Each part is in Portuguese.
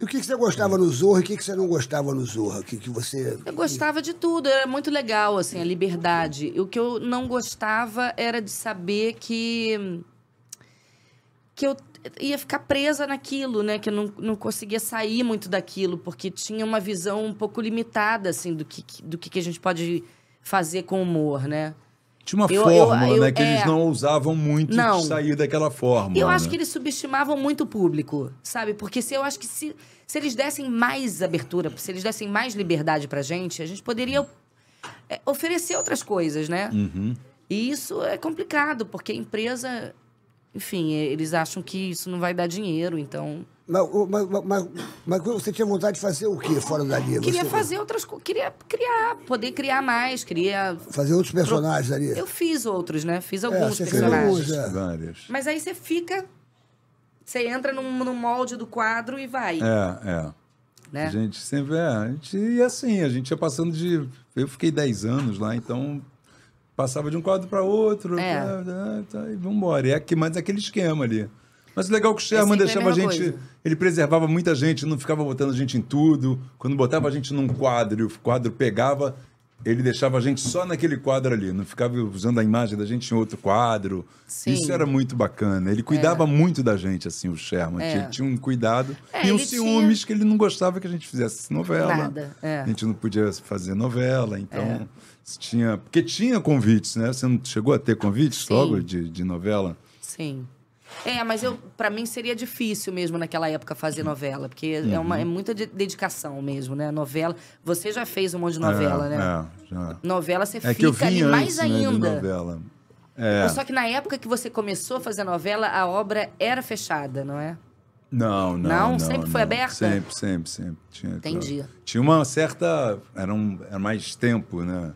E o que, que você gostava no Zorra e o que, que você não gostava no Zorra? Que, que você... Eu gostava de tudo, era muito legal, assim, a liberdade. O que eu não gostava era de saber que... que eu ia ficar presa naquilo, né? Que eu não, não conseguia sair muito daquilo, porque tinha uma visão um pouco limitada, assim, do que, do que a gente pode fazer com humor, né? Tinha uma eu, fórmula, eu, eu, né? Que é... eles não ousavam muito não. sair daquela fórmula. Eu acho né? que eles subestimavam muito o público, sabe? Porque se eu acho que se, se eles dessem mais abertura, se eles dessem mais liberdade pra gente, a gente poderia é, oferecer outras coisas, né? Uhum. E isso é complicado, porque a empresa, enfim, eles acham que isso não vai dar dinheiro, então. Mas, mas, mas, mas, você tinha vontade de fazer o quê fora dali? Queria você... fazer outras coisas. Queria criar, poder criar mais, queria. Fazer outros personagens ali? Eu fiz outros, né? Fiz é, alguns é, personagens. alguns, é. Vários. Mas aí você fica. Você entra no molde do quadro e vai. É, é. Né? A gente sempre. É, a gente ia assim, a gente ia passando de. Eu fiquei 10 anos lá, então passava de um quadro para outro. É. Pra, tá, tá, tá, e vambora. E é aqui, mas é aquele esquema ali. Mas legal é que o Sherman deixava a gente. Coisa. Ele preservava muita gente, não ficava botando a gente em tudo. Quando botava a gente num quadro e o quadro pegava, ele deixava a gente só naquele quadro ali, não ficava usando a imagem da gente em outro quadro. Sim. Isso era muito bacana. Ele cuidava é. muito da gente, assim, o Sherman. É. Tinha, tinha, um cuidado é, e um ciúmes tinha... que ele não gostava que a gente fizesse novela. Nada. É. A gente não podia fazer novela, então é. tinha. Porque tinha convites, né? Você não chegou a ter convites Sim. logo de, de novela? Sim. É, mas eu para mim seria difícil mesmo naquela época fazer novela, porque é uhum. é, uma, é muita de dedicação mesmo, né? Novela. Você já fez um monte de é, novela, é, né? É, já. Novela você é fica ali antes, mais né, ainda. Né, novela. É. Só que na época que você começou a fazer novela, a obra era fechada, não é? Não, não. Não, não sempre foi aberta? Sempre, sempre, sempre. Tinha, Entendi. Tinha uma certa. Era, um, era mais tempo, né?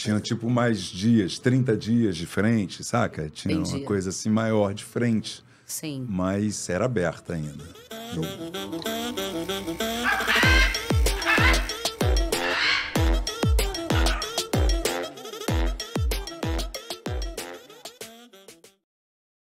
Tinha, tipo, mais dias, 30 dias de frente, saca? Tinha Entendi. uma coisa assim maior de frente. Sim. Mas era aberta ainda. Eu...